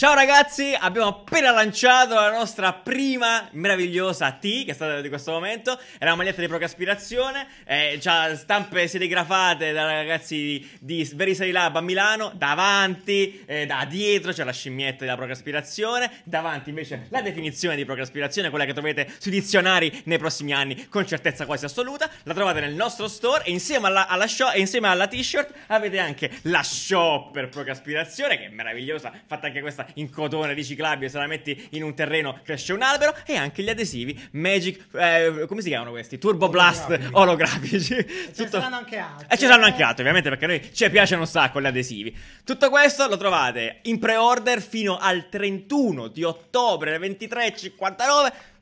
Ciao ragazzi, abbiamo appena lanciato la nostra prima meravigliosa T, che è stata di questo momento, è una maglietta di procaspirazione, eh, ha stampe serigrafate da ragazzi di Verisari Lab a Milano, davanti, eh, da dietro c'è la scimmietta della procaspirazione, davanti invece la definizione di procaspirazione, quella che troverete sui dizionari nei prossimi anni con certezza quasi assoluta, la trovate nel nostro store e insieme alla, alla, show, e insieme alla t-shirt avete anche la shop per procaspirazione, che è meravigliosa, fatta anche questa in cotone riciclabile, se la metti in un terreno cresce un albero e anche gli adesivi Magic, eh, come si chiamano questi? Turbo Blast olografici. E Tutto... ce saranno anche altri. E ce ne saranno anche altri, ovviamente, perché a noi ci piacciono un sacco gli adesivi. Tutto questo lo trovate in pre-order fino al 31 di ottobre 23.59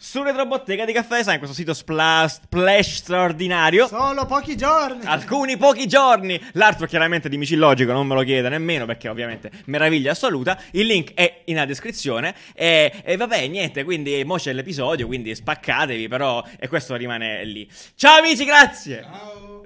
su Retrobottega di Caffè Design, questo sito splash, splash straordinario. Solo pochi giorni. Alcuni pochi giorni. L'altro chiaramente di Micillogico, non me lo chiede nemmeno perché ovviamente meraviglia assoluta. Il link è in descrizione e, e vabbè, niente, quindi mo c'è l'episodio, quindi spaccatevi, però e questo rimane lì. Ciao amici, grazie. Ciao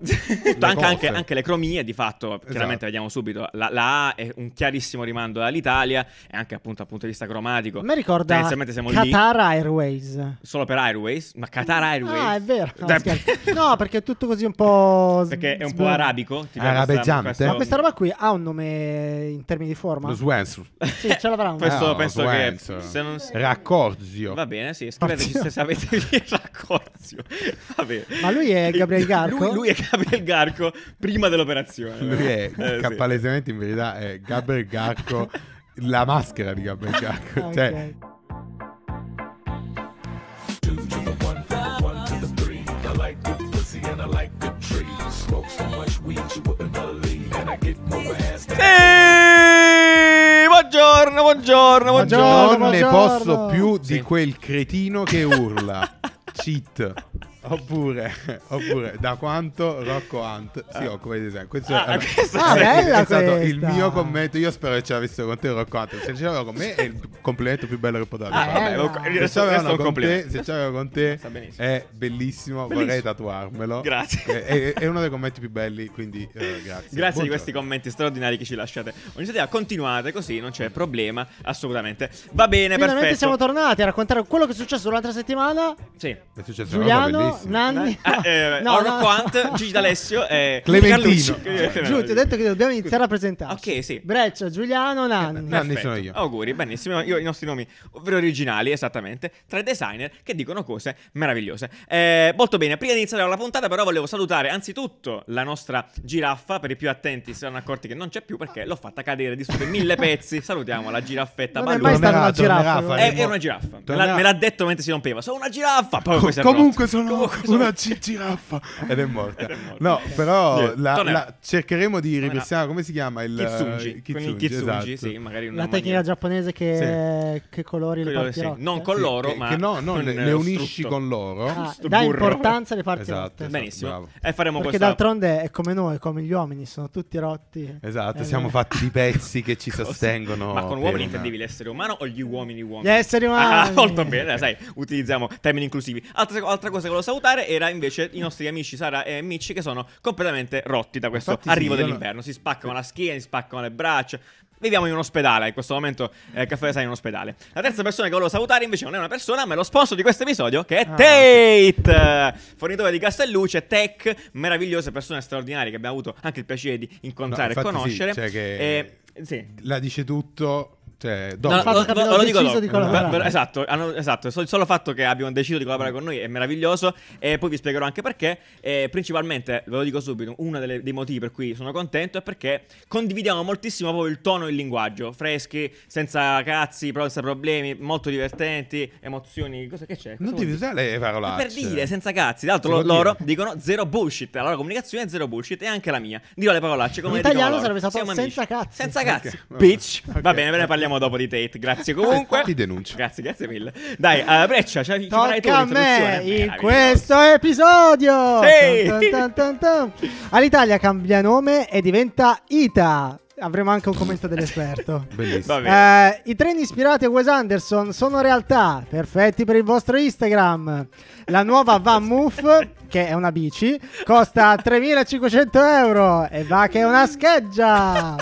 anche, anche, anche, le cromie, di fatto, esatto. chiaramente vediamo subito, la, la, A è un chiarissimo rimando all'Italia e anche appunto dal punto di vista cromatico. Mi ricorda Qatar lì. Airways. Solo per Airways? Ma Qatar ah, Airways? Ah, è vero. No, no perché è tutto così un po'... Perché è un po' arabico. Arabeggiante. Questa, Ma questa roba qui ha un nome in termini di forma? Lo Swensu. Sì, ce l'avrà un Questo no, ah, penso che... Se non... Raccorzio. Va bene, sì, scriveteci se avete lì Raccorzio. Va bene. Ma lui è Gabriel Garco? Lui, lui è Garco. Gabriel Garco prima dell'operazione. Lui è, eh, sì. palesemente in verità, è Gabriel Garco, la maschera di Gabriel Garco. Ah, cioè, okay. Cioè... Sì, buongiorno, buongiorno, buongiorno. Non ne posso più di quel cretino che urla. Cheat. Oppure, oppure, da quanto Rocco Hunt si ah. occupa di design? Questo ah, è, questo ah, è, è stato il mio commento. Io spero che ce l'avessero con te, Rocco Hunt. Se ce l'aveva con me, è il complimento più bello che potevo dare. Ah, eh, Vabbè, no. Se ce l'avevano con, con te, è bellissimo, vorrei tatuarmelo. Grazie. È, eh, è, è, uno dei commenti più belli, quindi eh, grazie. Grazie Buongiorno. di questi commenti straordinari che ci lasciate. Ogni continuate così, non c'è problema, assolutamente. Va bene, Finalmente perfetto. siamo tornati a raccontare quello che è successo l'altra settimana. Sì. È successo Giuliano, Nanni, ah, eh, no, no. Quant, Gigi D'Alessio e Clementino. Giù, ti ho detto che dobbiamo iniziare a presentarci. Ok, sì. Breccia, Giuliano, Nanni. Nanni sono io. Auguri, benissimo. Io io i nostri nomi, ovvero originali, esattamente, tre designer che dicono cose meravigliose. Eh, molto bene, prima di iniziare la puntata però volevo salutare anzitutto la nostra giraffa, per i più attenti si sono accorti che non c'è più perché l'ho fatta cadere di sotto in mille pezzi. Salutiamo la giraffetta. Non Ballu. è mai stata una giraffa. È, eh. è una giraffa. Me, la, me l'ha detto mentre si rompeva. Sono una giraffa. Poi comunque sono, comunque una g- giraffa. Ed è morta. No, però la, la, cercheremo di ripristinare. Come si chiama? Il kitsugi. Eh, kitsugi, kitsugi esatto. sì, magari una la tecnica maniera. giapponese che sì. Eh, che, colori le partirò. Non con loro, sì, ma che, che no, le, le eh, unisci con loro. Ah, dà importanza alle parti esatto, Benissimo. Bravo. E faremo Perché questa... d'altronde è come noi, come gli uomini, sono tutti rotti. Esatto, eh, siamo eh. fatti di pezzi che ci sostengono. Ma con uomini intendevi l'essere umano o gli uomini uomini? Gli esseri ah, umani. Ah, molto bene, sai, utilizziamo termini inclusivi. Altra, altra, cosa che volevo salutare era invece i nostri amici Sara e Micci che sono completamente rotti da questo Infatti, arrivo sì, dell'inverno. Si spaccano la schiena, si spaccano le braccia. Viviamo in un ospedale, in questo momento eh, Caffè Design è un ospedale. La terza persona che volevo salutare invece non è una persona, ma è lo sponsor di questo episodio, che è ah. Tate, fornitore di Castelluce, tech, meravigliose persone straordinarie che abbiamo avuto anche il piacere di incontrare no, e conoscere. Sì, cioè che... eh, sì. La dice tutto cioè, dopo. No, lo, lo, lo dico dopo. Di collaborare. Esatto, hanno, esatto. il solo fatto che abbiamo deciso di collaborare con noi è meraviglioso e poi vi spiegherò anche perché. E principalmente, ve lo dico subito, uno delle, dei motivi per cui sono contento è perché condividiamo moltissimo proprio il tono e il linguaggio, freschi, senza cazzi, senza problemi, molto divertenti, emozioni, cosa che c'è? Cosa non devi usare le parolacce. Per dire, senza cazzi, tra l'altro loro dicono zero bullshit, la loro comunicazione è zero bullshit e anche la mia. Dirò le parolacce come In italiano sarebbe stato senza cazzi. Senza cazzi. Okay. Bitch. Okay. Va bene, ve ne parliamo parliamo dopo di Tate. Grazie comunque. Ti denuncio. Grazie, grazie mille. Dai, uh, Breccia, cioè, tocca a me in questo episodio. Sì. Tan, tan, tan, All'Italia cambia nome e diventa Ita. Avremo anche un commento dell'esperto. Bellissimo. Eh, I treni ispirati a Wes Anderson sono realtà, perfetti per il vostro Instagram. La nuova Van Moof, che è una bici, costa 3.500 euro e va che è una scheggia.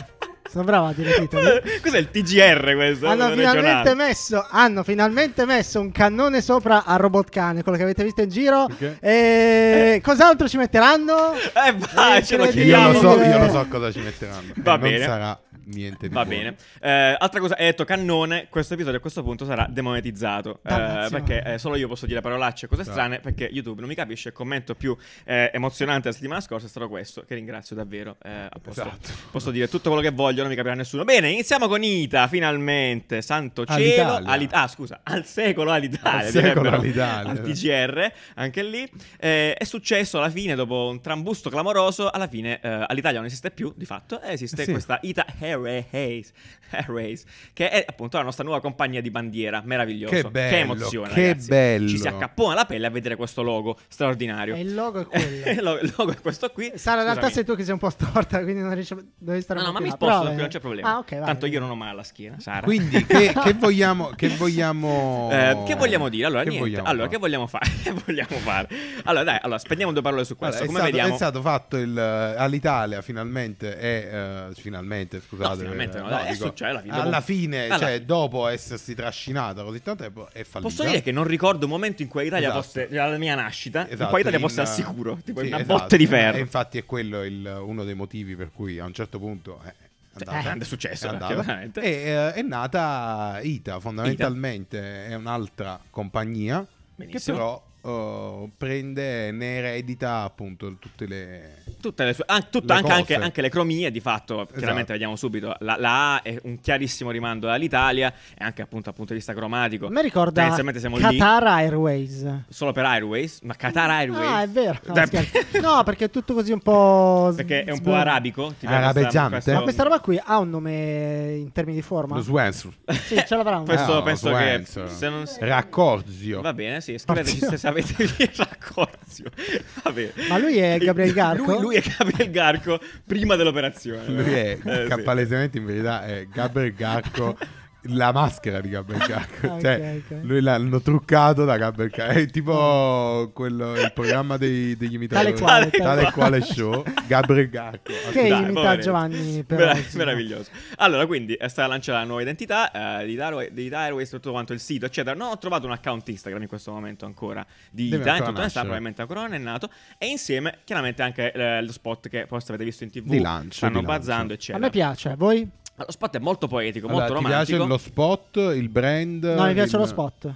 Sono bravo a dire titoli. Cos'è il TGR questo? Hanno finalmente, messo, hanno finalmente, messo, un cannone sopra al Robot Cane, quello che avete visto in giro. Okay. E... Eh. Cos'altro ci metteranno? Eh, vai, eh, ce lo chiediamo. Io lo so, io lo so cosa ci metteranno. Va eh, bene. Niente di Va buono. bene. Eh, altra cosa, hai detto cannone, questo episodio a questo punto sarà demonetizzato. Eh, perché eh, solo io posso dire parolacce e cose Dai. Esatto. strane, perché YouTube non mi capisce. Il commento più eh, emozionante della settimana scorsa è stato questo, che ringrazio davvero. Eh, posso, esatto. posso dire tutto quello che voglio, non mi capirà nessuno. Bene, iniziamo con Ita, finalmente. Santo cielo. All'Italia. Ah, scusa, al secolo all'Italia. Al secolo all'Italia. Al TGR, anche lì. Eh, è successo alla fine, dopo un trambusto clamoroso, alla fine all'Italia non esiste più, di fatto, esiste sì. questa Ita Health Airways, Airways, che è appunto la nostra nuova compagnia di bandiera, meraviglioso. Che, bello, che emozione, che ragazzi. bello. Ci si accappona la pelle a vedere questo logo straordinario. E eh, il logo è quello. il logo è questo qui. Sara, in realtà sei tu che sei un po' storta, quindi non riesci a... Devi stare no, no, ma mi sposto qui, non eh. c'è problema. Ah, okay, vai, Tanto vai. io non ho male alla schiena, Sara. Quindi che, che vogliamo... Che vogliamo... Eh, che vogliamo dire? Allora, che Vogliamo allora, fare? che vogliamo fare? vogliamo fare? Allora, dai, allora, spendiamo due parole su questo. Allora, Come è stato, vediamo... È stato fatto il, eh, all'Italia, finalmente, è... Uh, finalmente, scusate scusate. Eh, no, no, no, dico, cioè, alla fine, dopo... fine alla... Cioè, dopo essersi trascinata così tanto tempo è fallita. Posso dire che non ricordo un momento in cui l'Italia esatto. fosse, la mia nascita, esatto, in cui l'Italia in... fosse al sicuro, tipo sì, una esatto. botte di ferro. E infatti è quello il, uno dei motivi per cui a un certo punto... Eh, cioè, Andata, eh, è successo, è andata. E, eh, è nata ITA, fondamentalmente Ita. è un'altra compagnia Benissimo. che però prende, ne eredita appunto tutte le... Tutte le sue, ah, tutto, le anche, anche, anche, le cromie di fatto, esatto. chiaramente vediamo subito, la, la, A è un chiarissimo rimando all'Italia e anche appunto dal punto di vista cromatico. Mi ricorda Qatar lì. Airways. Solo per Airways? Ma Qatar ah, Airways? Ah, è vero. No, no perché è tutto così un po'... Perché è un po' arabico. Tipo Arabeggiante. Questo... Ma questa roba qui ha un nome in termini di forma? Lo Swensu. Sì, ce l'avrà un Questo no, ah, penso Swensu. che... Se non... Raccorzio. Va bene, sì, scriveteci se avete il Raccorzio. Vabbè. Ma lui è Gabriel Garco? Lui, lui è Gabriel Garco prima dell'operazione. Lui è eh, sì. palesemente in verità è Gabriel Garco la maschera di Gabriel Jack. okay, ah, cioè, okay. lui l'hanno truccato da Gabriel Jack. È tipo ah. quello, il programma dei, degli imitatori. Tale quale, tale, tale quale show. Gabriel Gacco. Che Dai, imita poveri. Giovanni. Però, Mer- meraviglioso. Allora, quindi è stata lanciata la nuova identità eh, di Dire tutto quanto il sito, eccetera. Non ho trovato un account Instagram in questo momento ancora di Deve Dare, tutto sta, probabilmente ancora non è nato. E insieme, chiaramente, anche eh, lo spot che forse avete visto in tv. Di lancio. Stanno bazzando, eccetera. A me piace, voi? Lo spot è molto poetico, allora, molto romantico. Ti piace lo spot, il brand. No, mi piace il... lo spot.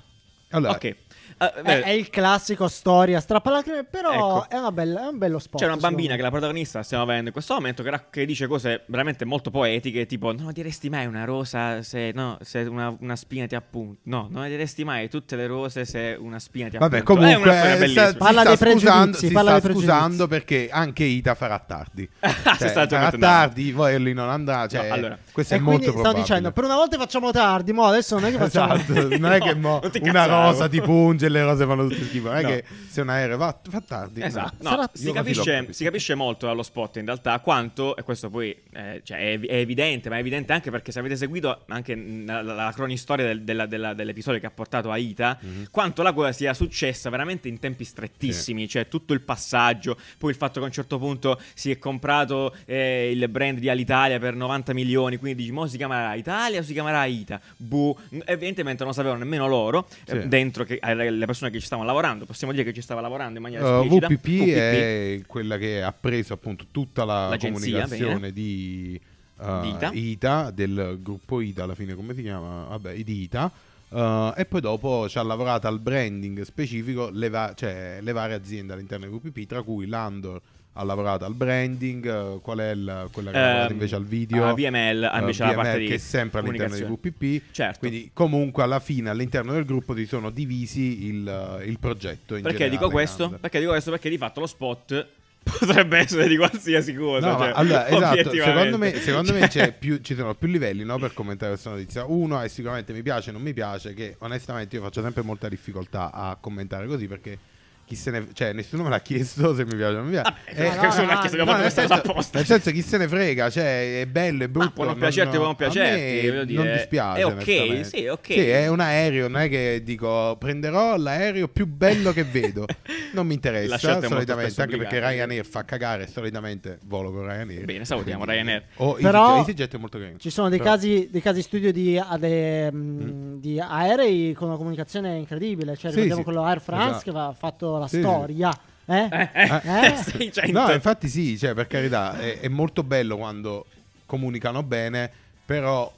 Allora. Ok. Uh, è, è, il classico storia strappalacrime, però ecco. è, bella, è, un bello spot. C'è una bambina che è la protagonista stiamo avendo in questo momento che, che, dice cose veramente molto poetiche, tipo non diresti mai una rosa se, no, se una, una, spina ti appunta. No, non diresti mai tutte le rose se una spina ti appunta. Vabbè, comunque è una sta, parla dei pregiudizi, si parla sta dei scusando perché anche Ita farà tardi. Ah, cioè, farà tardi, lì non andrà, cioè, no, allora questo e è molto probabile. Stavo dicendo, per una volta facciamo tardi, mo adesso non è che facciamo... Esatto, non è che mo no, una rosa ti punge e le rose fanno tutte schifo. Non è no. che se un aereo va, fa tardi. Esatto. No. Sarà... Si, capisce, si, capisce, molto dallo spot in realtà quanto, e questo poi eh, cioè, è, è, evidente, ma è evidente anche perché se avete seguito anche la, la, la cronistoria del, della, della, dell'episodio che ha portato a Ita, mm-hmm. quanto la cosa sia successa veramente in tempi strettissimi, sì. cioè tutto il passaggio, poi il fatto che a un certo punto si è comprato eh, il brand di Alitalia per 90 milioni quindi dici, mo si chiamerà Italia o si chiamerà Ita? Boh, evidentemente non sapevano nemmeno loro, eh, sì. eh, dentro che, eh, le persone che ci stavano lavorando, possiamo dire che ci stava lavorando in maniera uh, esplicita. VPP, VPP è quella che ha preso appunto tutta la comunicazione bene. di... Uh, Ita. Ita. del gruppo Ita alla fine come si chiama? Vabbè, di Ita. Uh, e poi dopo ci ha lavorato al branding specifico le, va- cioè, le varie aziende all'interno di VPP, tra cui Landor, ha lavorato al branding, eh, qual è la, quella che ha lavorato ehm, invece al video? A VML, uh, eh, invece VML, la parte che è sempre all'interno di WPP. Certo. Quindi comunque alla fine all'interno del gruppo si sono divisi il, eh, il progetto. perché, dico questo? perché dico questo? Perché di fatto lo spot potrebbe essere di qualsiasi cosa. No, cioè, allora, esatto, secondo me, secondo me cioè più, ci sono più livelli no, per commentare questa notizia. Uno è sicuramente mi piace, non mi piace, che onestamente io faccio sempre molta difficoltà a commentare così perché chi se ne cioè nessuno me l'ha chiesto se mi piace o non mi piace. Vabbè, ah, eh, no, nessuno no, l'ha chiesto, no, nel, senso, nel senso chi se ne frega, cioè è bello, è ah, brutto. Ma può non piacerti, può non piacerti, non dispiace. È ok, sì, ok. Sì, è un aereo, non è che dico prenderò l'aereo più bello che vedo. non mi interessa solitamente, anche perché Ryanair fa cagare, solitamente volo con Ryanair. Bene, salutiamo quindi. Ryanair. Oh, Però EasyJet è molto carino. Ci sono dei casi dei casi studio di, ade, mh, mm, mm. di aerei con una comunicazione incredibile, cioè sì, ricordiamo sì. quello Air France esatto. che va fatto la sì. storia. Eh? Eh, eh. eh? eh, eh sì, cioè, no, infatti sì, cioè, per carità, è, è, molto bello quando comunicano bene, però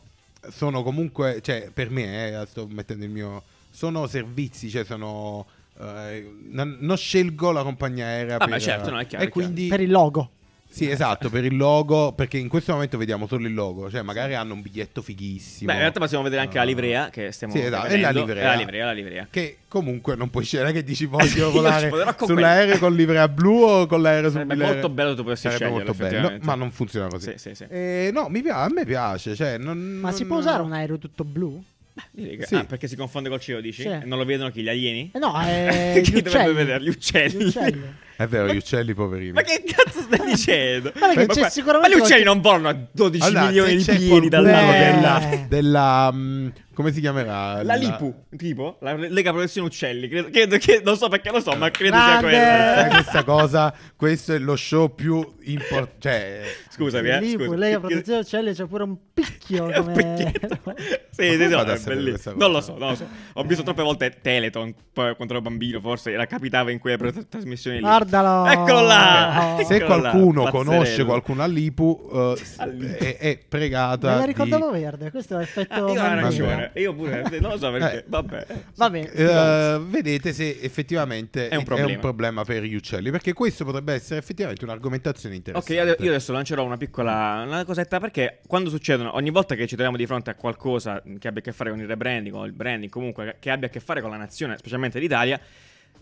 sono comunque, cioè, per me, sto mettendo il mio... Sono servizi, cioè sono... non, scelgo la compagnia aerea ah, per, beh, certo, no, chiaro, e quindi, per il logo sì, esatto, per il logo, perché in questo momento vediamo solo il logo, cioè magari hanno un biglietto fighissimo. Beh, in realtà possiamo vedere anche la livrea che stiamo Sì, esatto, è la livrea. È la livrea, la livrea. Che comunque non puoi scegliere che dici voglio volare sull'aereo con livrea blu o con l'aereo sul È molto bello tu potessi Sarebbe scegliere, molto bello, ma non funziona così. Sì, sì, sì. Eh, no, mi piace, a me piace, cioè, non, Ma non... si può usare un aereo tutto blu? Beh, che, sì. ah, perché si confonde col cielo, dici? Sì. Non lo vedono chi? Gli alieni? Eh no, eh, chi dovrebbe vederli? Gli uccelli. Gli uccelli. È vero, ma, gli uccelli poverini. Ma che cazzo stai dicendo? ma, ma, qua, sicuramente ma gli uccelli non volano a 12 allora, milioni di piedi dall'anno della... della um, come si chiamerà? La, la Lipu, tipo, la Lega Professione Uccelli. Credo, credo, che, non so perché lo so, ma credo Grande. sia quella. Eh, questa cosa, questo è lo show più importante. Cioè, scusami, eh. Lipu, scusa. Lega Professione Uccelli c'è pure un picchio. Come... Picchietto. sì, sì, no, è Non lo so, non lo so. Ho visto troppe volte Teleton quando ero bambino, forse, era capitava in quelle trasmissioni lì guardalo. Eccolo là. Okay. Oh. Se Eccolo qualcuno là, conosce qualcuno all'Ipu, uh, eh, è, è, pregata. Me la ricordavo di... verde, questo è effetto. Ah, io, ragione. io pure non lo so perché. Eh. Vabbè. bene. uh, vedete se effettivamente è un, è un, problema per gli uccelli. Perché questo potrebbe essere effettivamente un'argomentazione interessante. Ok, io adesso lancerò una piccola una cosetta. Perché quando succedono, ogni volta che ci troviamo di fronte a qualcosa che abbia a che fare con il rebranding, o il branding, comunque che abbia a che fare con la nazione, specialmente l'Italia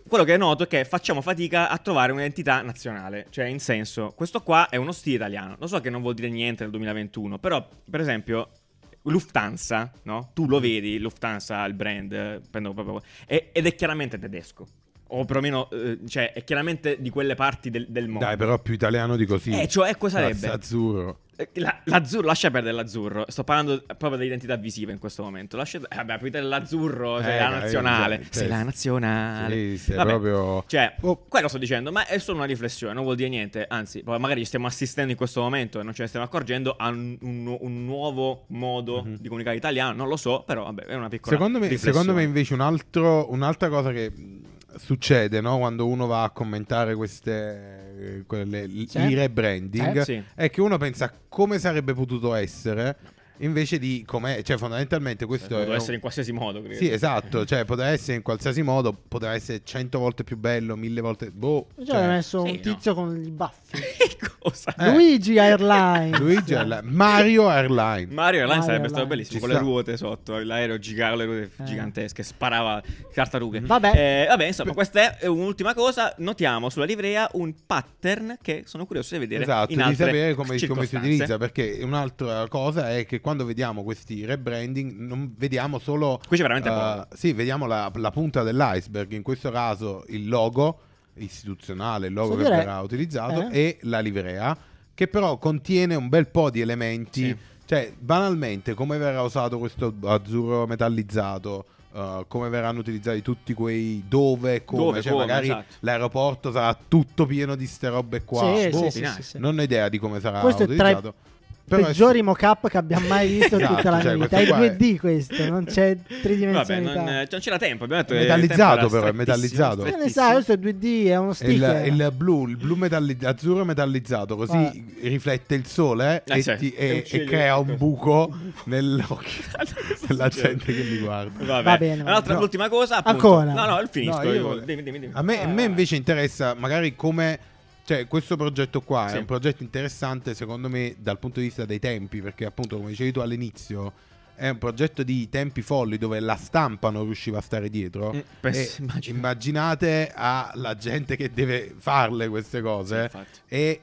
quello che è noto è che facciamo fatica a trovare un'entità nazionale. Cioè, in senso, questo qua è uno stile italiano. Lo so che non vuol dire niente nel 2021, però, per esempio, Lufthansa, no? Tu lo mm. vedi, Lufthansa, il brand, eh, prendo proprio... È, ed è chiaramente tedesco. O perlomeno, eh, cioè, è chiaramente di quelle parti del, del mondo. Dai, però più italiano di così. Eh, cioè, ecco sarebbe. Azzurro. Eh, l'azzurro, lascia perdere l'azzurro. Sto parlando proprio dell'identità visiva in questo momento. Lascia, eh, vabbè, eh, l'azzurro, sei eh, la nazionale. Eh, sei la eh, nazionale. Sì, sei vabbè, proprio. Cioè, quello sto dicendo, ma è solo una riflessione, non vuol dire niente. Anzi, magari stiamo assistendo in questo momento e non ce ne stiamo accorgendo a un, un, un nuovo modo uh-huh. di comunicare italiano. Non lo so, però vabbè, è una piccola. Secondo me, secondo me invece, un altro, un'altra cosa che succede no? quando uno va a commentare queste eh, quelle, il rebranding, eh, sì. è che uno pensa come sarebbe potuto essere invece di come cioè fondamentalmente questo cioè, poteva essere in qualsiasi modo credo. sì esatto cioè poteva essere in qualsiasi modo poteva essere cento volte più bello mille volte boh cioè, cioè messo sì, un tizio no. con i baffi cosa eh. Luigi Airlines Luigi Airline. Mario Airlines Mario Airlines sarebbe Airline. stato bellissimo Ci con sta. le ruote sotto l'aereo gigante le ruote eh. sparava tartarughe mm-hmm. vabbè eh, vabbè insomma questa è un'ultima cosa notiamo sulla livrea un pattern che sono curioso di vedere esatto di sapere come, come si utilizza perché un'altra cosa è che quando vediamo questi rebranding non vediamo solo... Qui c'è veramente uh, Sì, vediamo la, la punta dell'iceberg, in questo caso il logo istituzionale, il logo sì, che verrà utilizzato eh. e la livrea, che però contiene un bel po' di elementi, sì. cioè banalmente come verrà usato questo azzurro metallizzato, Uh, come verranno utilizzati tutti quei dove, come, dove, cioè come magari esatto. l'aeroporto sarà tutto pieno di ste robe qua, sì, boh, sì, sì, non ho idea di come sarà Questo utilizzato. È tra i peggiori è... mock-up che abbiamo mai visto esatto, tutta la cioè, vita. È 2D è... questo, non c'è tridimensionalità. Vabbè, non, eh, non c'era tempo, abbiamo detto è metallizzato però, è metallizzato. Che ne sai, questo è 2D, è uno sticker. Il, eh. il blu, il blu metallizzato, azzurro metallizzato, così ah. riflette il sole eh, e, cioè, ti, e, e, crea un buco nell'occhio della gente che li guarda. Vabbè. Va bene. Allora, no. l'ultima cosa, appunto, Ancora? No, no, finisco. No, io... dimmi, dimmi, dimmi. A me invece interessa magari come cioè, questo progetto qua sì. è un progetto interessante, secondo me, dal punto di vista dei tempi, perché appunto, come dicevi tu all'inizio, è un progetto di tempi folli dove la stampa non riusciva a stare dietro. Mm, pens- immagino. immaginate alla gente che deve farle queste cose sì, e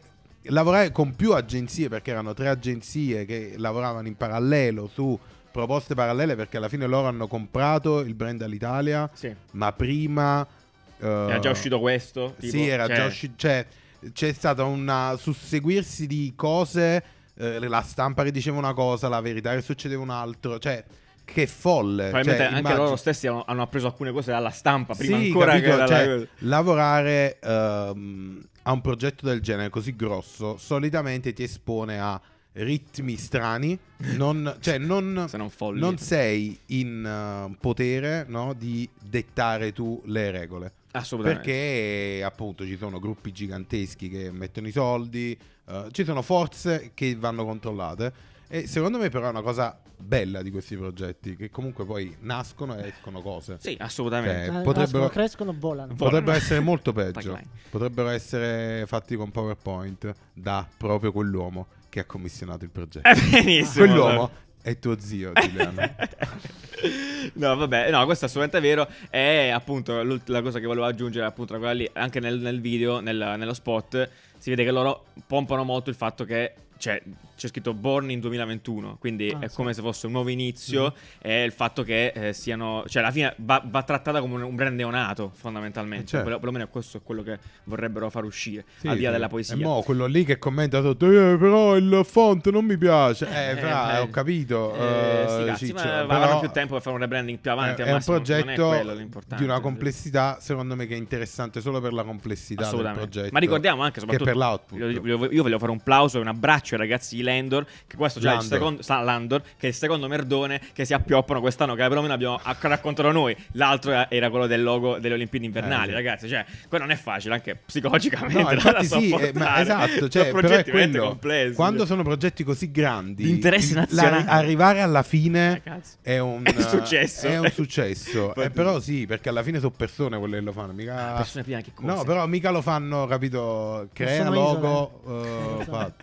lavorare con più agenzie, perché erano tre agenzie che lavoravano in parallelo su proposte parallele, perché alla fine loro hanno comprato il brand all'Italia, sì. ma prima... Uh, era già eh, uscito questo? Tipo, sì, era cioè... già uscito... Cioè, c'è stato un susseguirsi di cose. Eh, la stampa che diceva una cosa, la verità che succedeva un'altra. Cioè, che folle. Cioè, Probabilmente cioè, anche immagino... loro stessi hanno, hanno, appreso alcune cose dalla stampa prima sì, ancora capito? che dalla... cioè, lavorare um, a un progetto del genere così grosso solitamente ti espone a ritmi strani, non, cioè non, Se non, non sei in uh, potere no, di dettare tu le regole. Assolutamente. Perché appunto ci sono gruppi giganteschi che mettono i soldi, eh, ci sono forze che vanno controllate. E secondo me però è una cosa bella di questi progetti che comunque poi nascono e escono cose. Sì, assolutamente. Cioè, potrebbero, nascono, crescono, volano. Potrebbero essere molto peggio. potrebbero essere fatti con PowerPoint da proprio quell'uomo che ha commissionato il progetto. Eh, benissimo. Quell'uomo è tuo zio, Giuliano. no, vabbè, no, questo è assolutamente vero. È appunto la cosa che volevo aggiungere, appunto, quella lì, anche nel, nel video, nel, nello spot, si vede che loro pompano molto il fatto che cioè, c'è scritto Born in 2021, quindi ah, è sì. come se fosse un nuovo inizio mm-hmm. il fatto che eh, siano, cioè alla fine va, va trattata come un, un, brand neonato fondamentalmente, eh, certo. Però, perlomeno questo è quello che vorrebbero far uscire, sì, al di là sì. della poesia. E mo quello lì che commenta tutto, eh, però il font non mi piace, eh, eh fra, eh, ho capito. Eh, eh cazzi, ciccio, ma avranno più tempo per fare un rebranding più avanti, è, è un progetto è quello, di una complessità secondo me che è interessante solo per la complessità del progetto. Ma ricordiamo anche soprattutto che per l'output. Io, io voglio fare un plauso e un abbraccio cioè ragazzi i Landor, che questo già Landor. è il secondo sta, Landor, che è il secondo merdone che si appioppano quest'anno, che perlomeno abbiamo raccontato noi. L'altro era quello del logo delle Olimpiadi invernali, eh, ragazzi, cioè, quello non è facile anche psicologicamente no, infatti, sì, eh, ma esatto, cioè, però è quello, complessi. Quando sono progetti così grandi, l'interesse nazionale la, arrivare alla fine ragazzi, eh, è un è successo. È un successo. eh, però sì, perché alla fine sono persone quelle che lo fanno, mica ah, persone piene che cose. No, però mica lo fanno, capito, crea logo uh,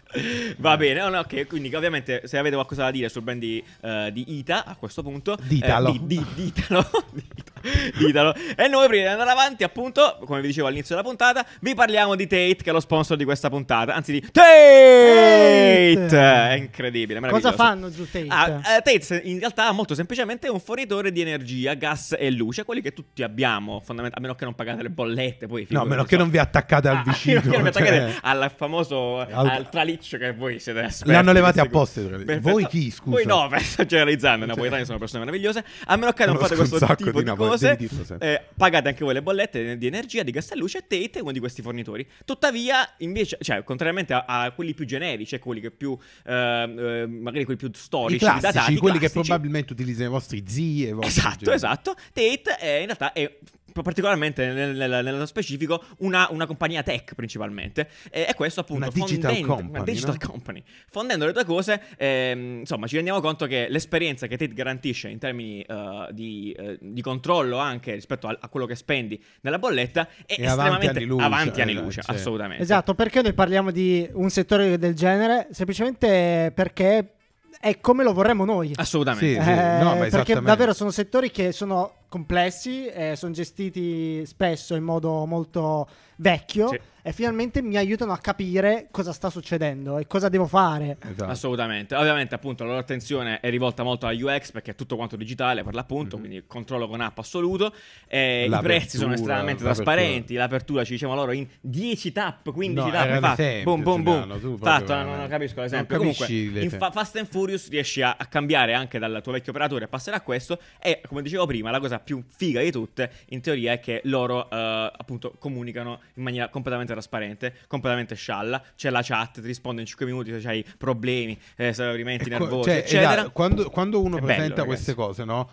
Va bene, no, no, quindi ovviamente se avete qualcosa da dire sul brand di, uh, di Ita a questo punto... Ditalo. Eh, di, di, ditalo. ditelo. E noi prima di andare avanti, appunto, come vi dicevo all'inizio della puntata, vi parliamo di Tate, che è lo sponsor di questa puntata. Anzi, di Tate! Tate! È incredibile. Cosa fanno giù Tate? Ah, eh, Tate, in realtà, molto semplicemente è un fornitore di energia, gas e luce, quelli che tutti abbiamo, fondamentalmente, a meno che non pagate le bollette. Poi, no, a meno che so. Ah, non vi attaccate al ah, vicino. Cioè... vi attaccate al famoso al... al traliccio che voi siete esperti. L'hanno levati apposta. Voi chi, scusa? Voi no, sto generalizzando, i cioè. napoletani sono persone meravigliose. A meno che non fate questo tipo di, di cose cose. Eh, pagate anche voi le bollette di energia di Castellucci e Tate, uno di questi fornitori. Tuttavia, invece, cioè, contrariamente a, a quelli più generici, cioè quelli che più, eh, eh magari quelli più storici, I classici, datati, quelli classici. che probabilmente utilizzano i vostri zii i vostri Esatto, genitori. esatto. Tate è, eh, in realtà è particolarmente nel, nel, nello specifico una, una, compagnia tech principalmente. E, e questo appunto... Una digital fondendo, company. Una digital no? company. Fondendo le due cose, ehm, insomma, ci rendiamo conto che l'esperienza che Tate garantisce in termini uh, di, uh, di, controllo anche rispetto a, a, quello che spendi nella bolletta è, è estremamente avanti anni luce, avanti eh, assolutamente. Esatto, perché noi parliamo di un settore del genere? Semplicemente perché è come lo vorremmo noi. Assolutamente. Sì, sì. No, eh, perché davvero sono settori che sono complessi, eh, sono gestiti spesso in modo molto vecchio sì. e finalmente mi aiutano a capire cosa sta succedendo e cosa devo fare. Esatto. Assolutamente. Ovviamente appunto la loro attenzione è rivolta molto alla UX perché è tutto quanto digitale per l'appunto, mm-hmm. quindi controllo con app assoluto. Eh, I prezzi sono estremamente trasparenti, l'apertura ci diciamo loro in 10 tap, 15 no, tap, infatti, sempre, boom boom boom. Fatto, non, non capisco l'esempio. Non Comunque in fa- Fast and Furious riesci a, a cambiare anche dal tuo vecchio operatore a passare a questo e come dicevo prima la cosa maniera più figa di tutte, in teoria, è che loro eh, appunto comunicano in maniera completamente trasparente, completamente scialla. C'è la chat, ti risponde in 5 minuti se hai problemi, eh, se rimenti ecco, nervosi. cioè, eccetera. Da, esatto, quando, quando, uno è presenta bello, queste cose, no?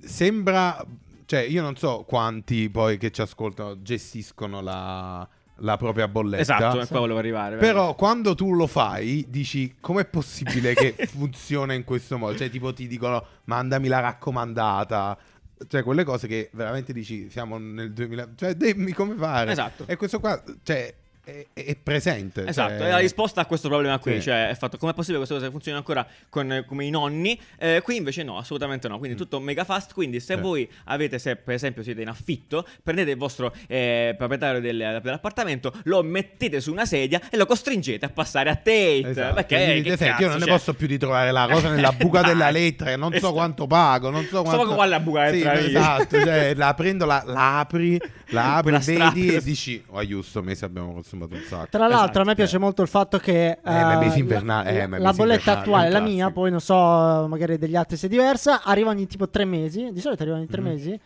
Sembra. Cioè, io non so quanti poi che ci ascoltano gestiscono la la propria bolletta. Esatto, è qua volevo arrivare. Però veramente. quando tu lo fai, dici com'è possibile che funziona in questo modo? Cioè, tipo ti dicono mandami la raccomandata, cioè quelle cose che veramente dici siamo nel 2000 cioè dimmi come fare esatto e questo qua cioè è, è presente. Cioè esatto, cioè... è la risposta a questo problema qui, sì. cioè è fatto come è possibile che questa cosa funzioni ancora con, come i nonni, eh, qui invece no, assolutamente no, quindi mm. tutto mega fast, quindi se sì. Eh. voi avete, se per esempio siete in affitto, prendete il vostro eh, proprietario del, dell'appartamento, lo mettete su una sedia e lo costringete a passare a Tate, esatto. perché dite, cazzo, io non cioè... ne posso più di trovare la cosa nella buca della lettera, non so esatto. quanto pago, non so quanto... So qual buca sì, Esatto, cioè, la prendo, la, la apri, la apri, vedi e dici, oh, aiuto, mese abbiamo consumato un sacco. Tra l'altro, esatto, a me esatto. piace eh. molto il fatto che eh, uh, eh, invernale, la, eh, la bolletta attuale, la mia, poi non so, magari degli altri se è diversa, arriva ogni tipo tre mesi. Di solito arriva ogni tre mm. mesi.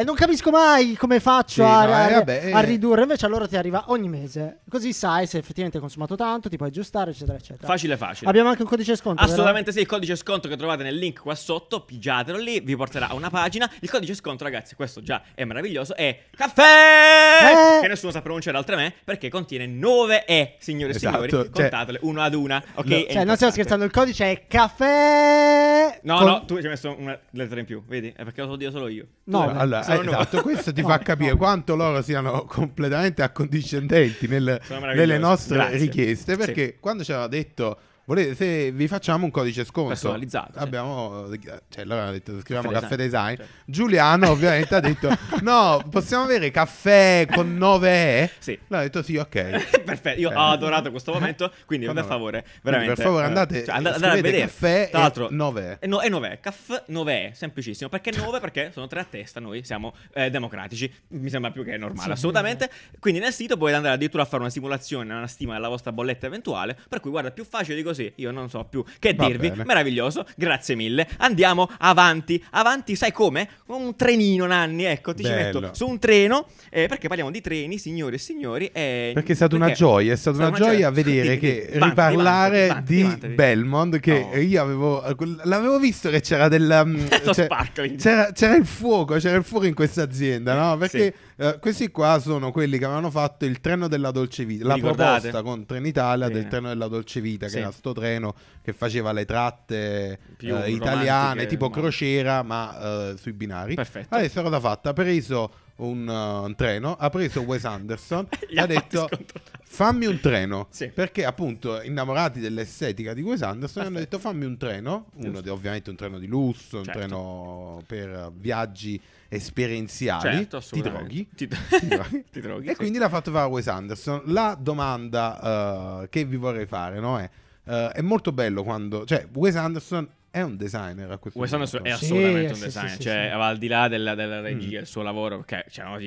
E non capisco mai come faccio sì, a, no, a, eh, vabbè, a, eh. ridurre. Invece allora ti arriva ogni mese. Così sai se effettivamente hai consumato tanto, ti puoi aggiustare, eccetera, eccetera. Facile, facile. Abbiamo anche un codice sconto. Assolutamente vero? Eh. sì. Il codice sconto che trovate nel link qua sotto, pigiatelo lì, vi porterà a una pagina. Il codice sconto, ragazzi, questo già è meraviglioso. È caffè! Eh. Che nessuno sa pronunciare altre me, perché contiene 9 E, signore e esatto, signori. Cioè, contatele una ad una. Ok. No, cioè, non stiamo scherzando, il codice è caffè. No, con... no, tu ci hai messo una lettera in più, vedi? È perché lo so dire solo io. No, allora, sono esatto, eh, esatto. esatto, questo ti no, fa capire no. quanto loro siano completamente accondiscendenti nel, nelle nostre Grazie. richieste perché sì. quando ci aveva detto volete, se vi facciamo un codice sconto personalizzato. Abbiamo, cioè, allora detto, scriviamo caffè, caffè design. design. Cioè. Giuliano ovviamente ha detto, no, possiamo avere caffè con 9 E? Sì. L'ha detto sì, ok. Perfetto, io eh. ho adorato questo momento, quindi per favore, veramente. Per favore andate, eh, cioè, andate, andate a vedere. Caffè Tra l'altro, 9 E. No, e 9 E, caffè 9 E, semplicissimo. Perché 9? Perché sono tre a testa, noi siamo eh, democratici. Mi sembra più che normale, sì, assolutamente. Sì. Quindi nel sito potete andare addirittura a fare una simulazione, una stima della vostra bolletta eventuale, per cui guarda, più facile di così così, io non so più che dirvi. Meraviglioso, grazie mille. Andiamo avanti, avanti, sai come? Un trenino, Nanni, ecco, ti Bello. ci metto su un treno, eh, perché parliamo di treni, signori e signori. Eh, perché è stata perché? una gioia, è stata una, una, gioia, gioia vedere di, che di, riparlare vanti, di vanti, Belmont, che no. io avevo, l'avevo visto che c'era del... Um, c'era, c'era, c'era, il fuoco, c'era il fuoco in questa azienda, no? Perché... Sì eh, questi qua sono quelli che avevano fatto il treno della Dolce Vita, Mi la ricordate? proposta con Trenitalia sì. del treno della Dolce Vita, sì. che era sto treno che faceva le tratte uh, italiane, tipo ma... crociera, ma uh, sui binari. Perfetto. Adesso cosa ha fatta? Ha preso un, un treno, ha preso Wes Anderson e ha, ha detto... Scontro fammi un treno. Sì. Perché appunto innamorati dell'estetica di Wes Anderson ah, hanno detto fammi un treno, uno, ovviamente un treno di lusso, un certo. treno per viaggi esperienziali, certo, ti droghi, ti, ti droghi. ti droghi e sì. quindi l'ha fatto fare Wes Anderson. La domanda uh, che vi vorrei fare no, è, uh, è molto bello quando... Cioè, Wes Anderson è un designer a questo Wes punto. Anderson è assolutamente sì, un designer, cioè al di là della, della mm. regia, mm. il suo lavoro, perché cioè, no,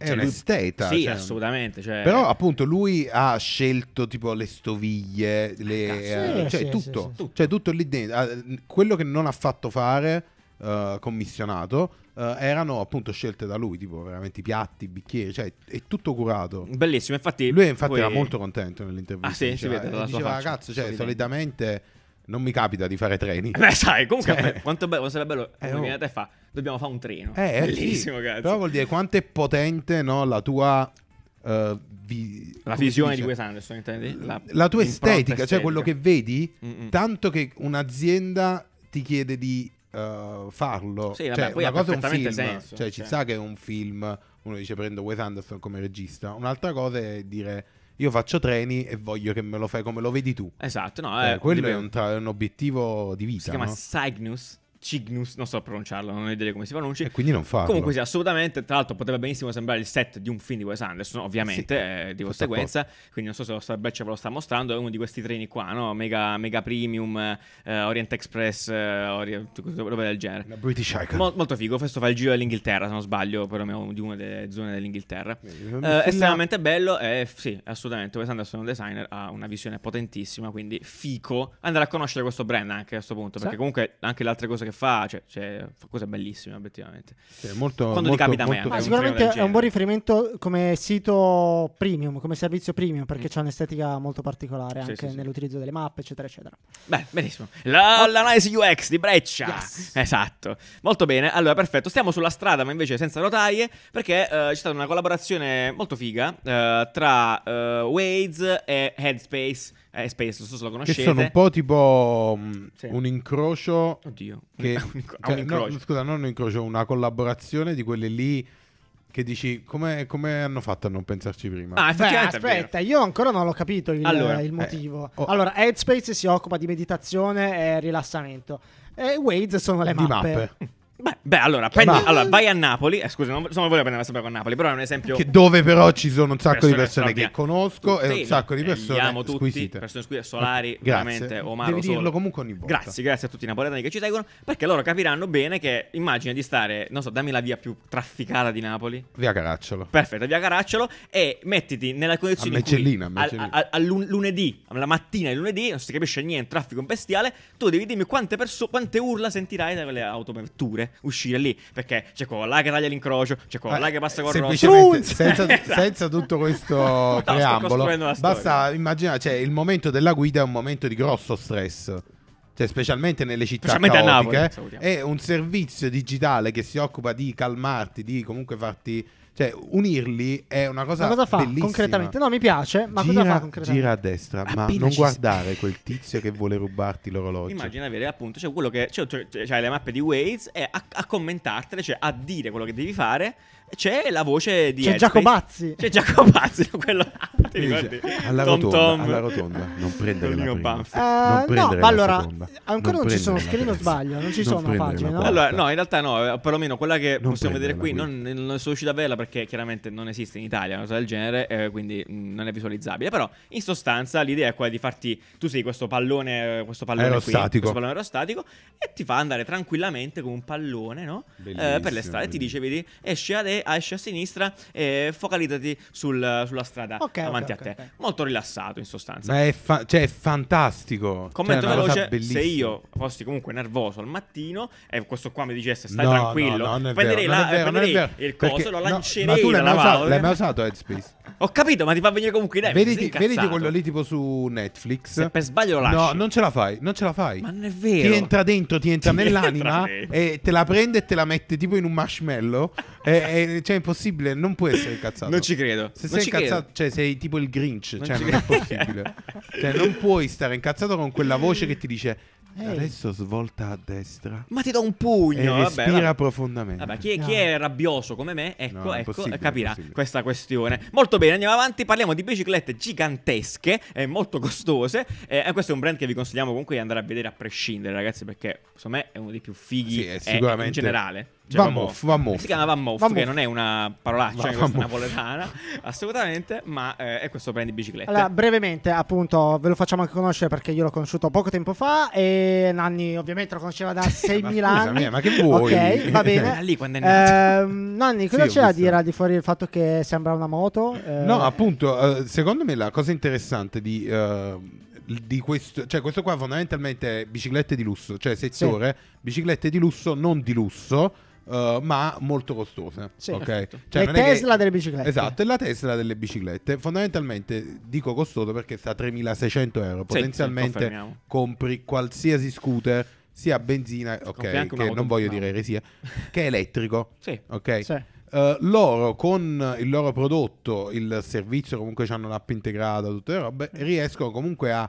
è cioè, un esteta. Sì, cioè, assolutamente. Cioè... Però appunto lui ha scelto tipo le stoviglie, le, ah, Cazzo, eh, sì, cioè, sì, tutto, sì, cioè tutto lì dentro. Ah, quello che non ha fatto fare uh, commissionato uh, erano appunto scelte da lui, tipo veramente i piatti, i bicchieri, cioè è tutto curato. Bellissimo, infatti... Lui infatti poi... era molto contento nell'intervista. Ah sì, cioè, si vede dalla eh, diceva, sua faccia. Cazzo, cioè solitamente non mi capita di fare treni. Eh, beh, sai, comunque cioè, quanto bello, sarebbe bello eh, oh. e fa, dobbiamo fare un treno. Eh, eh Bellissimo, sì. cazzo. Però vuol dire quanto è potente no, la tua... Uh, vi, la visione di Wes Anderson, intendi? La, la tua estetica, estetica, cioè quello che vedi, Mm-mm. tanto che un'azienda ti chiede di uh, farlo. Sì, vabbè, cioè, poi una cosa è un film, senso, cioè, cioè, ci sa che è un film, uno dice prendo Wes Anderson come regista, un'altra cosa è dire io faccio treni e voglio che me lo fai come lo vedi tu. Esatto, no, eh, eh quello è un, tra- un, obiettivo di vita. Si chiama no? Cygnus, Cygnus, non so pronunciarlo, non ho idea come si pronuncia. E quindi non fa. Comunque sì, assolutamente, tra l'altro potrebbe benissimo sembrare il set di un film di Wes Anderson, ovviamente, sì, eh, di conseguenza, quindi non so se lo sta, ve lo sta mostrando, è uno di questi treni qua, no? Mega, mega Premium, eh, Orient Express, eh, Orient, roba del genere. La British Icon. Mol, molto figo, questo fa il giro dell'Inghilterra, se non sbaglio, perlomeno di una delle zone dell'Inghilterra. Eh, eh estremamente bello, e sì, assolutamente, Wes Anderson è un designer, ha una visione potentissima, quindi fico andare a conoscere questo brand anche a questo punto, perché comunque anche le altre cose che che fa, cioè, cioè, fa cose bellissime effettivamente. Cioè, molto, Quando molto, ti capita molto, me, ah, sicuramente è un buon riferimento come sito premium, come servizio premium, perché mm. c'è un'estetica molto particolare sì, anche sì, nell'utilizzo delle mappe, eccetera, eccetera. Beh, benissimo. La, L'analisi UX di Breccia. Yes. Esatto. Molto bene. Allora, perfetto. Stiamo sulla strada, ma invece senza rotaie, perché eh, c'è stata una collaborazione molto figa eh, tra eh, Waze e Headspace eh, Space, non so se lo conoscete. Che sono un po' tipo um, sì. un incrocio. Oddio. Che, un, cioè, ah, un incrocio. No, scusa, non un incrocio, una collaborazione di quelle lì. Che dici, come, come hanno fatto a non pensarci prima? Ah, Beh, aspetta, io ancora non l'ho capito il, allora, il eh, motivo. Eh, oh. Allora, Headspace si occupa di meditazione e rilassamento. E Waze sono le mappe. mappe. Beh, beh, allora, prendi, Ma... allora, vai a Napoli. Eh, scusa, non, non volevo prendere la con Napoli, però è un esempio. Che dove però ci sono un sacco persone di persone che conosco tutti, e un sacco di eh, persone tutti, squisite. Persone squisite, Solari, grazie. veramente, Omaro. Devi dirlo solo. comunque ogni volta. Grazie, grazie a tutti i napoletani che ci seguono, perché loro capiranno bene che immagina di stare, non so, dammi la via più trafficata di Napoli. Via Caracciolo. Perfetto, via Caracciolo e mettiti nella condizione a Mecellina, in cui, a Mecellina. A, a, a, lunedì, la mattina il lunedì, non si capisce niente, traffico bestiale, tu devi dirmi quante, perso- quante urla sentirai da quelle autoperture uscire lì perché c'è qua là che taglia l'incrocio, c'è qua là che passa con eh, Semplicemente senza, esatto. senza, tutto questo preambolo, basta immaginare, cioè il momento della guida è un momento di grosso stress. Cioè, specialmente nelle città specialmente caotiche, Napoli, è un servizio digitale che si occupa di calmarti, di comunque farti cioè, unirli è una cosa, ma cosa fa bellissima. concretamente? No, mi piace, ma gira, cosa fa concretamente? Gira a destra, ma Appena non guardare si... quel tizio che vuole rubarti l'orologio. Immagina avere appunto, cioè quello che cioè, cioè, cioè le mappe di Waze e a, a commentartele, cioè a dire quello che devi fare c'è la voce di c'è Giacobazzi c'è Giacobazzi quello ti ricordi alla Tom rotonda, Tom alla rotonda non prendere la prima eh, non prendere no, allora seconda. ancora non, non ci sono scrivo sbaglio non ci non sono pagine no? allora no in realtà no eh, perlomeno quella che non possiamo vedere qui, Non, non sono a vederla perché chiaramente non esiste in Italia una cosa del genere eh, quindi mm, non è visualizzabile però in sostanza l'idea è quella di farti tu sei questo pallone eh, questo pallone aerostatico qui, questo pallone aerostatico e ti fa andare tranquillamente con un pallone no? Eh, per le strade ti dice vedi esci adesso laterale, esci a sinistra e focalizzati sul, sulla strada okay, davanti okay, a te. Okay, Molto rilassato in sostanza. Ma è, fa- cioè, è fantastico. Commento cioè, veloce, se io fossi comunque nervoso al mattino e questo qua mi dicesse stai no, tranquillo, no, no, prenderei, vero, la, vero, prenderei il coso, Perché, lo lancerei no, ma tu l'hai mai, usato, l'hai mai usato Headspace? Ho capito, ma ti fa venire comunque in Headspace. Vedi quello lì tipo su Netflix. Se per sbaglio lo lasci. No, non ce la fai, non ce la fai. Ma non è vero. Ti entra dentro, ti entra ti nell'anima entra e te la prende e te la mette tipo in un marshmallow è, è, cioè, impossibile, non puoi essere incazzato. Non ci credo. Se non sei incazzato, credo. cioè sei tipo il Grinch, non cioè non credo. è possibile. cioè, non puoi stare incazzato con quella voce che ti dice Ehi. Adesso svolta a destra. Ma ti do un pugno. E vabbè, respira vabbè. profondamente. Vabbè, chi, è, chi è rabbioso come me, ecco, no, ecco capirà questa questione. Molto bene, andiamo avanti. Parliamo di biciclette gigantesche, e eh, molto costose. Eh, questo è un brand che vi consigliamo comunque di andare a vedere a prescindere, ragazzi, perché secondo me è uno dei più fighi sì, è sicuramente... Eh, in generale. Cioè, Van, Moff, Van Moff. Si chiama Van Moff, Van che Moff. non è una parolaccia cioè questa napoletana, assolutamente, ma eh, è questo brand di biciclette. Allora, brevemente, appunto, ve lo facciamo anche conoscere perché io l'ho conosciuto poco tempo fa e Nanni ovviamente lo conosceva da 6.000 anni. ma che vuoi? Ok, va bene. Lì quando è nato. Eh, Nanni, cosa sì, c'è da dire al di fuori del fatto che sembra una moto? Eh... No, appunto, eh, secondo me la cosa interessante di... Uh, di questo, cioè questo qua fondamentalmente è biciclette di lusso, cioè settore sì. biciclette di lusso, non di lusso, eh, ma molto costose. Sì, okay? Esatto. cioè, le Tesla che... delle biciclette. Esatto, è la Tesla delle biciclette. Fondamentalmente dico costoso perché sta a 3.600 euro. Potenzialmente sì, sì, compri qualsiasi scooter sia benzina, okay, che non voglio dire eresia, che elettrico. sì. Okay? sì. Uh, loro con il loro prodotto, il servizio, comunque hanno l'app integrata, tutte le robe, riescono comunque a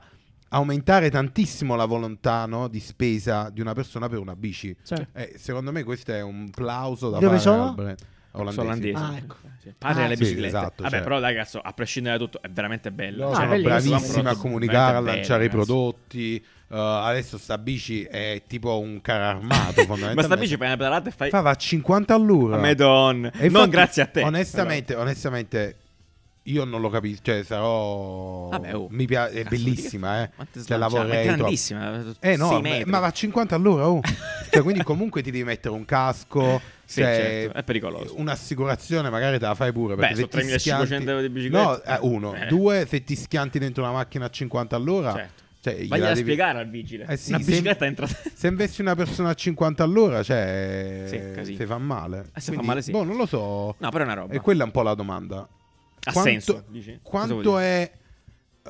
aumentare tantissimo la volontà no, di spesa di una persona per una bici. Cioè. Eh, secondo me questo è un plauso da Dove fare olandese. olandese. Ah, ecco. sì, padre ah, delle sì, biciclette. Esatto, Vabbè, certo. però ragazzo, a prescindere da tutto, è veramente bello. No, cioè, ah, bravissima a comunicare, a lanciare bello, i prodotti. Uh, adesso sta bici è tipo un carro armato. Ma sta bici fai una pedalata e fai. Fa 50 all'ora. Madonna. E infatti, non grazie a te. Onestamente, però. onestamente io non lo capisco, cioè sarò... Vabbè, oh, mi piace, è bellissima, eh. Cioè, la vorrei... Cioè, è grandissima. Eh, eh no, ma, ma va a 50 all'ora, oh. cioè, quindi comunque ti devi mettere un casco. Sì, cioè, certo. è pericoloso. Un'assicurazione magari te la fai pure. Beh, sono 3500 schianti... euro di bicicletta. No, eh, uno. Eh. Due, se ti schianti dentro una macchina a 50 all'ora... Certo. Cioè, Vai a devi... spiegare al vigile. Eh sì, una bicicletta se, entra. Se investi una persona a 50 all'ora, cioè. Sì, se fa male. Eh, se Quindi, fa male, sì. Boh, non lo so. No, però è una roba. E quella è un po' la domanda. Ha quanto, senso. Dici? Quanto è... Uh,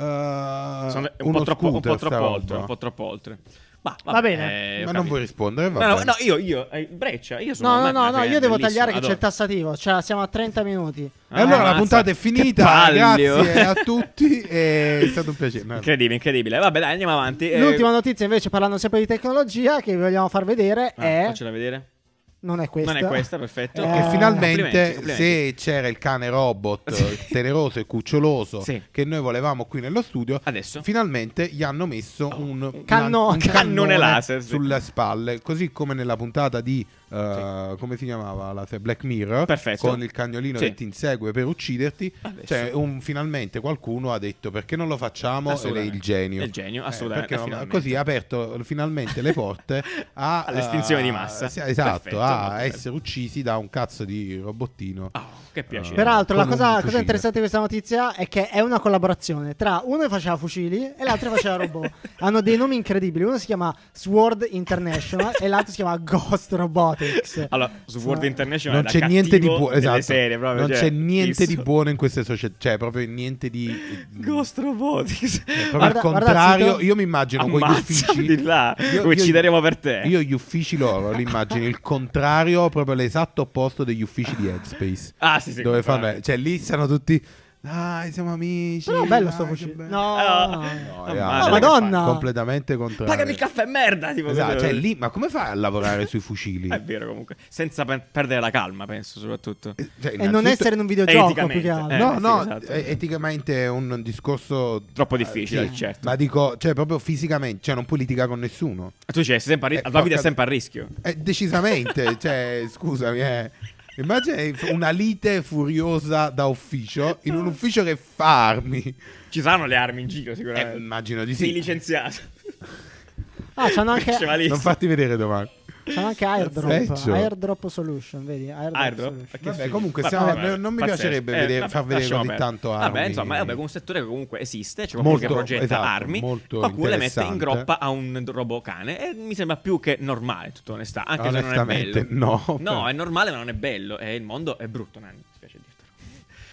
Sono un, po troppo, un, po troppo oltre, un po' troppo oltre. Ma, va, va bene. Eh, ma non vuoi rispondere? No, no, no, io, io, eh, Breccia, io sono... No, no, no, no io devo tagliare che Adoro. c'è il tassativo, cioè siamo a 30 minuti. E eh, allora la puntata è finita, grazie a tutti, è stato un piacere. No. Incredibile, incredibile. Vabbè dai, andiamo avanti. Eh, L'ultima eh... notizia invece parlando sempre di tecnologia che vi vogliamo far vedere ah, è... Facciela vedere. Non è questa. Non è questa, perfetto. Eh, che finalmente, complimenti, complimenti. se c'era il cane robot sì. teneroso e cuccioloso sì. che noi volevamo qui nello studio, Adesso. finalmente gli hanno messo oh. un, Canno- un cannone, laser sì. sulle spalle. Così come nella puntata di Uh, sì. come si chiamava la Black Mirror Perfetto. con il cagnolino sì. che ti insegue per ucciderti Adesso. cioè un, finalmente qualcuno ha detto perché non lo facciamo ed è il genio, il genio eh, assolutamente, eh, non, così ha aperto finalmente le porte a, all'estinzione uh, di massa eh, sì, esatto Perfetto a ah, essere uccisi da un cazzo di robottino. Oh, che piacere. Uh, Peraltro, la cosa, cosa, interessante di questa notizia è che è una collaborazione tra uno che faceva fucili e l'altro che faceva robot. Hanno dei nomi incredibili. Uno si chiama Sword International e l'altro si chiama Ghost Robotics. Allora, Sword International non c'è niente di buono. Esatto. Serie, proprio, non cioè, c'è niente di buono in queste società. Cioè, proprio niente di. Ghost Robotics. Cioè, proprio guarda, al contrario, guarda, io mi immagino quegli uffici. Di là, io, uccideremo io, per te. Io gli uffici loro li immagino il contrario contrario, proprio l'esatto opposto degli uffici di Headspace. ah, sì, sì. Dove fa Cioè, lì stanno tutti dai, siamo amici. Però bello dai, sto facendo. No, no, no, eh, no, no eh, Madonna. Completamente contro. Pagami il caffè merda. Tipo esatto, cioè, lì, ma come fai a lavorare sui fucili? È vero, comunque. Senza per- perdere la calma, penso, soprattutto. Eh, cioè, e non essere in un videogioco più che altro. Eh, no, no, esatto. eticamente è un discorso. Troppo difficile, sì, certo. Ma dico, cioè, proprio fisicamente, cioè, non puoi litigare con nessuno. E tu cioè, sempre ri- eh, la vita è sempre a rischio. Eh, decisamente, cioè, scusami, eh. Immagini una lite furiosa da ufficio in un ufficio che fa armi. Ci saranno le armi in giro, sicuramente. Eh, immagino di sì. Sì, licenziato. Ah, c'hanno anche. Non fatti vedere domani. Sono anche airdrop, Perfetto. airdrop solution, vedi? Airdrop, airdrop solution. vabbè, comunque vabbè, siamo, vabbè, non mi piacerebbe eh, vedere, far vedere così tanto ah, armi. Vabbè, insomma, vabbè, un settore che comunque esiste, c'è cioè qualcuno che progetta esatto, armi, qualcuno le mette in groppa a un cane e mi sembra più che normale, tutta onestà, anche se non è bello. No, no, è normale ma non è bello e il mondo è brutto, Nanni, mi spiace dire.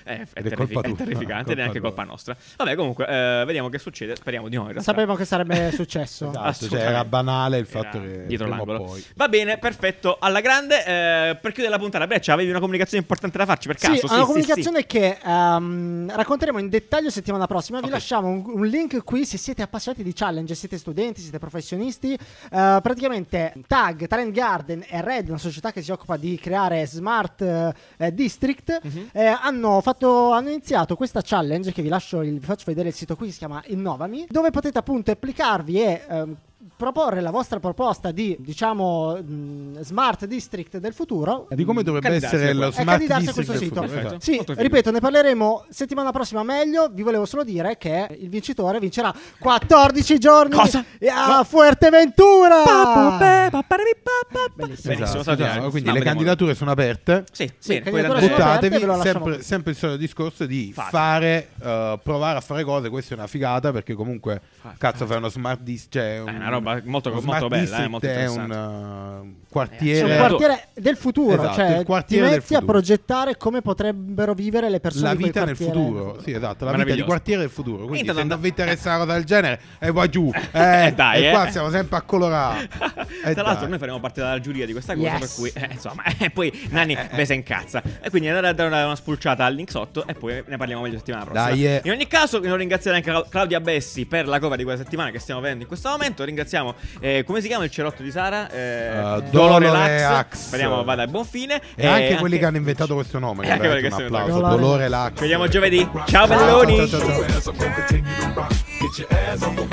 Eh, è, è, terrif- è terrificante, ed è ah, anche colpa nostra. Vabbè, comunque, eh, vediamo che succede. Speriamo di no. Sapevo che sarebbe successo. esatto, cioè, era banale il fatto era che. Dietro l'angolo. Poi. Va bene, perfetto. Alla grande, eh, per chiudere la puntata, Breccia, avevi una comunicazione importante da farci per caso? Sì, sì una sì, comunicazione sì. che um, racconteremo in dettaglio settimana prossima. Vi okay. lasciamo un, un, link qui se siete appassionati di challenge, siete studenti, siete professionisti. Uh, praticamente, Tag, Talent Garden e Red, una società che si occupa di creare smart uh, district, mm-hmm. eh, hanno fatto iniziato, hanno iniziato questa challenge che vi lascio, vi faccio vedere il sito qui, si chiama Innovami, dove potete appunto applicarvi e ehm, proporre la vostra proposta di diciamo mh, smart district del futuro di come dovrebbe essere lo smart district questo del sito futuro. Esatto. sì ripeto ne parleremo settimana prossima meglio vi volevo solo dire che il vincitore vincerà 14 giorni Cosa? a no. Fuerteventura bellissimo esatto, esatto. quindi no, le candidature sono aperte sì, sì le candidature sono aperte sempre, sempre, il solito discorso di fare, fare uh, provare a fare cose questa è una figata perché comunque fare, cazzo fare uno smart district cioè un, eh, una roba molto, molto bella, eh, molto interessante. È un, eh, quartiere, cioè, quartiere del futuro, esatto, cioè quartiere ti metti a progettare come potrebbero vivere le persone. La vita nel futuro, sì esatto, la vita di quartiere del futuro. Quindi Intanto se non dovete interessare a una cosa del genere, e va giù, eh, dai, e eh. qua siamo sempre a colorare. Tra eh, l'altro dai. noi faremo parte dalla giuria di questa cosa, yes. per cui eh, insomma, e poi Nani eh, beh, si eh. incazza. E quindi andate a dare una, una spulciata al link sotto e poi ne parliamo meglio la settimana prossima. Dai, eh. In ogni caso, voglio ringraziare anche Claudia Bessi per la cover di questa settimana che stiamo avendo in questo momento. Ringraziamo, eh, come si chiama il cerotto di Sara? Eh, uh, Lolo Relax. Relax. Speriamo vada a buon fine. E, e anche, eh, anche quelli che hanno inventato questo nome. E eh, anche quelli che hanno inventato. Dolore Relax. Ci vediamo giovedì. Ciao, ciao belloni. Ciao, ciao, ciao.